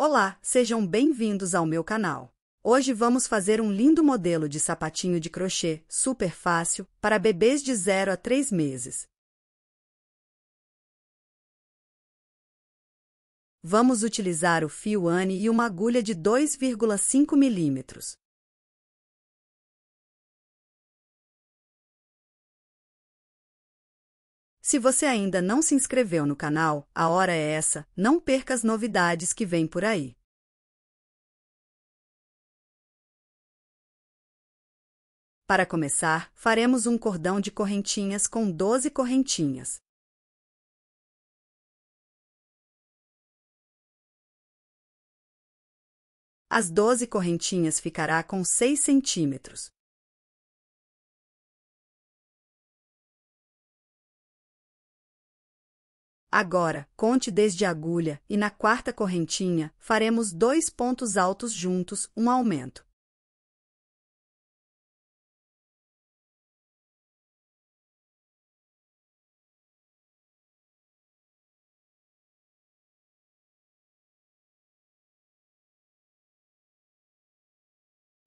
Olá, sejam bem-vindos ao meu canal. Hoje vamos fazer um lindo modelo de sapatinho de crochê, super fácil, para bebês de 0 a 3 meses. Vamos utilizar o fio Anne e uma agulha de 2,5 milímetros. Se você ainda não se inscreveu no canal, a hora é essa, não perca as novidades que vem por aí. Para começar, faremos um cordão de correntinhas com 12 correntinhas. As 12 correntinhas ficará com 6 centímetros. Agora, conte desde a agulha, e na quarta correntinha, faremos dois pontos altos juntos, um aumento.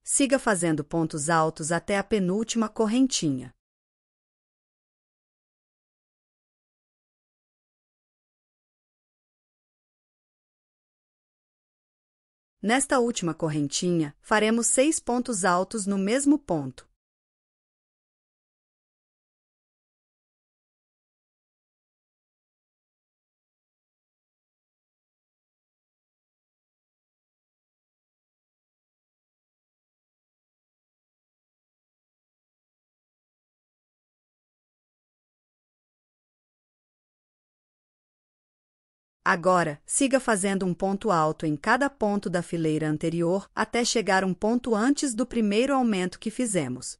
Siga fazendo pontos altos até a penúltima correntinha. Nesta última correntinha, faremos seis pontos altos no mesmo ponto. Agora, siga fazendo um ponto alto em cada ponto da fileira anterior até chegar um ponto antes do primeiro aumento que fizemos.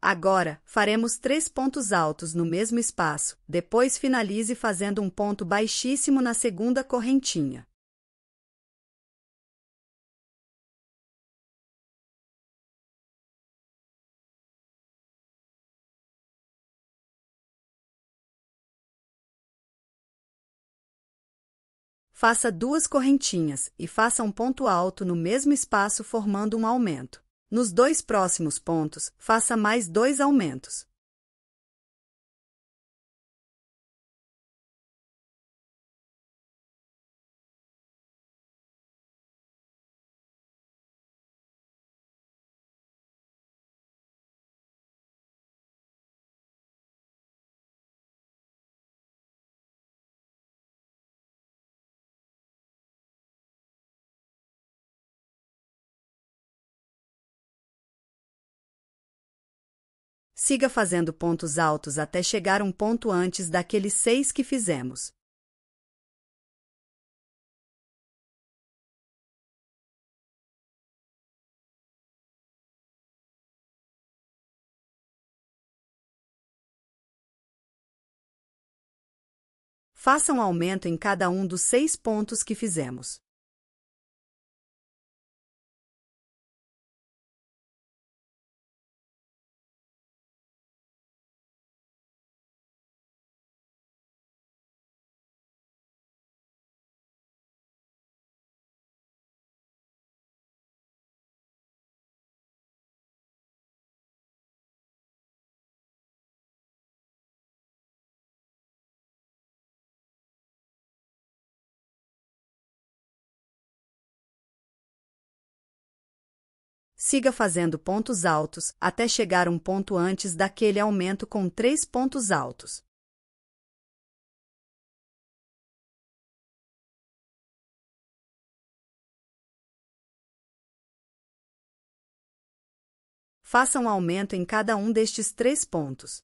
Agora, faremos três pontos altos no mesmo espaço, depois finalize fazendo um ponto baixíssimo na segunda correntinha. Faça duas correntinhas e faça um ponto alto no mesmo espaço formando um aumento. Nos dois próximos pontos, faça mais dois aumentos. siga fazendo pontos altos até chegar um ponto antes daqueles seis que fizemos. Faça um aumento em cada um dos seis pontos que fizemos. siga fazendo pontos altos até chegar um ponto antes daquele aumento com três pontos altos. Faça um aumento em cada um destes três pontos.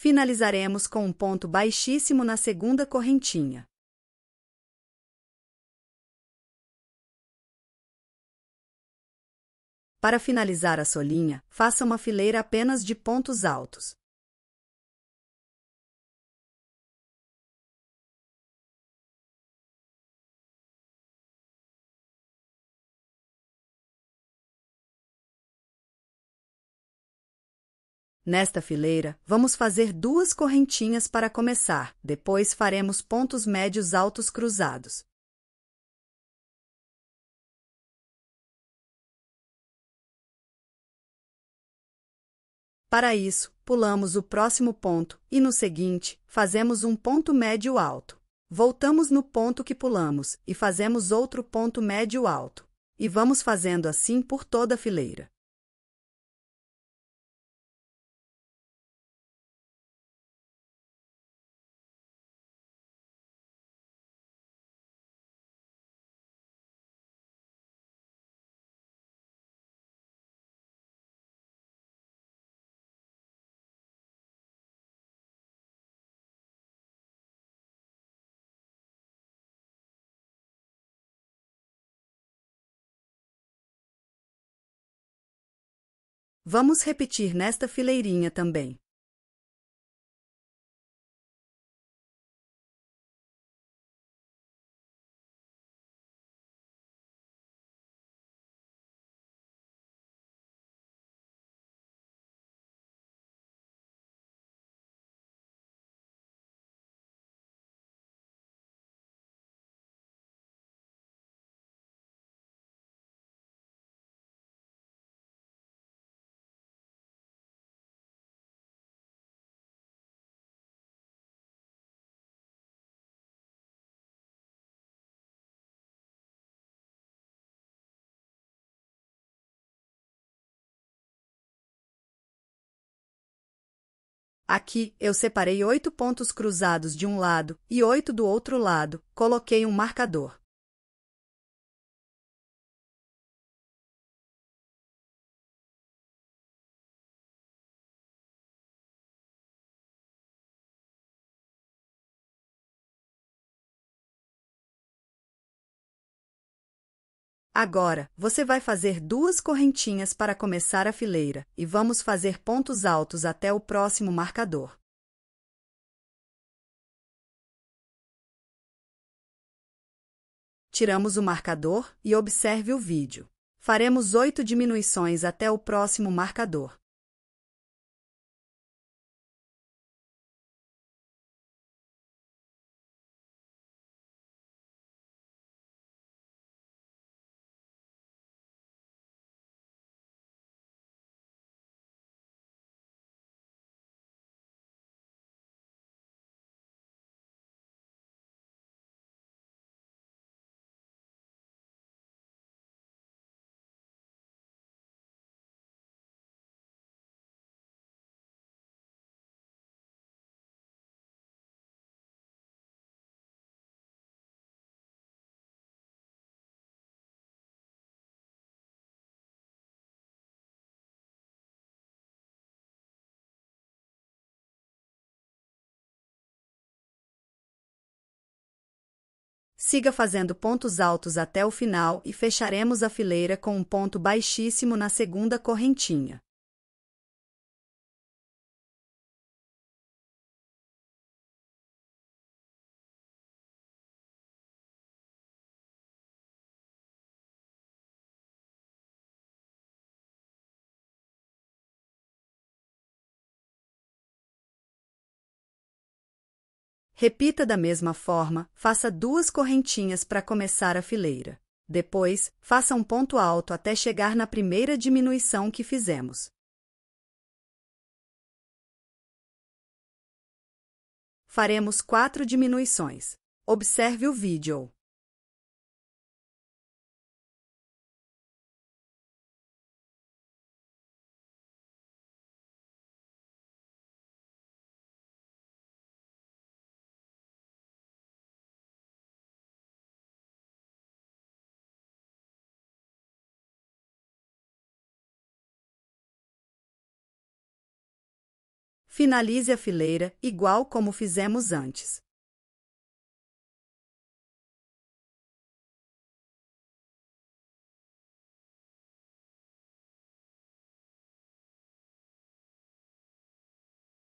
finalizaremos com um ponto baixíssimo na segunda correntinha. Para finalizar a solinha, faça uma fileira apenas de pontos altos. Nesta fileira, vamos fazer duas correntinhas para começar, depois faremos pontos médios altos cruzados. Para isso, pulamos o próximo ponto e no seguinte, fazemos um ponto médio alto. Voltamos no ponto que pulamos e fazemos outro ponto médio alto. E vamos fazendo assim por toda a fileira. Vamos repetir nesta fileirinha também. Aqui, eu separei oito pontos cruzados de um lado e oito do outro lado, coloquei um marcador. Agora, você vai fazer duas correntinhas para começar a fileira e vamos fazer pontos altos até o próximo marcador. Tiramos o marcador e observe o vídeo. Faremos oito diminuições até o próximo marcador. Siga fazendo pontos altos até o final e fecharemos a fileira com um ponto baixíssimo na segunda correntinha. Repita da mesma forma, faça duas correntinhas para começar a fileira. Depois, faça um ponto alto até chegar na primeira diminuição que fizemos. Faremos quatro diminuições. Observe o vídeo. Finalize a fileira igual como fizemos antes.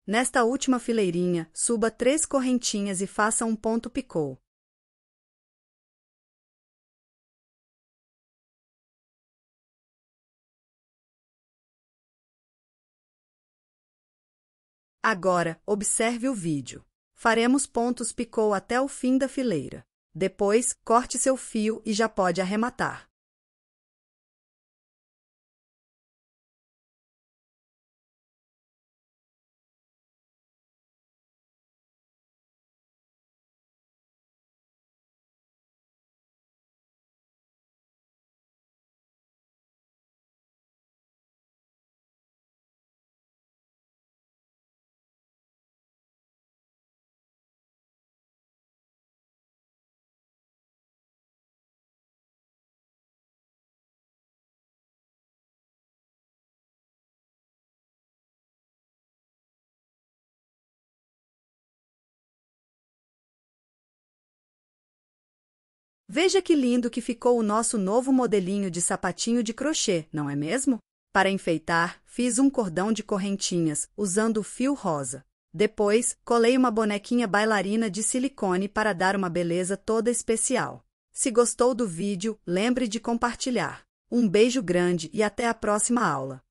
Nesta última fileirinha, suba três correntinhas e faça um ponto picô. Agora, observe o vídeo. Faremos pontos picou até o fim da fileira. Depois, corte seu fio e já pode arrematar. Veja que lindo que ficou o nosso novo modelinho de sapatinho de crochê, não é mesmo? Para enfeitar, fiz um cordão de correntinhas, usando o fio rosa. Depois, colei uma bonequinha bailarina de silicone para dar uma beleza toda especial. Se gostou do vídeo, lembre de compartilhar. Um beijo grande e até a próxima aula.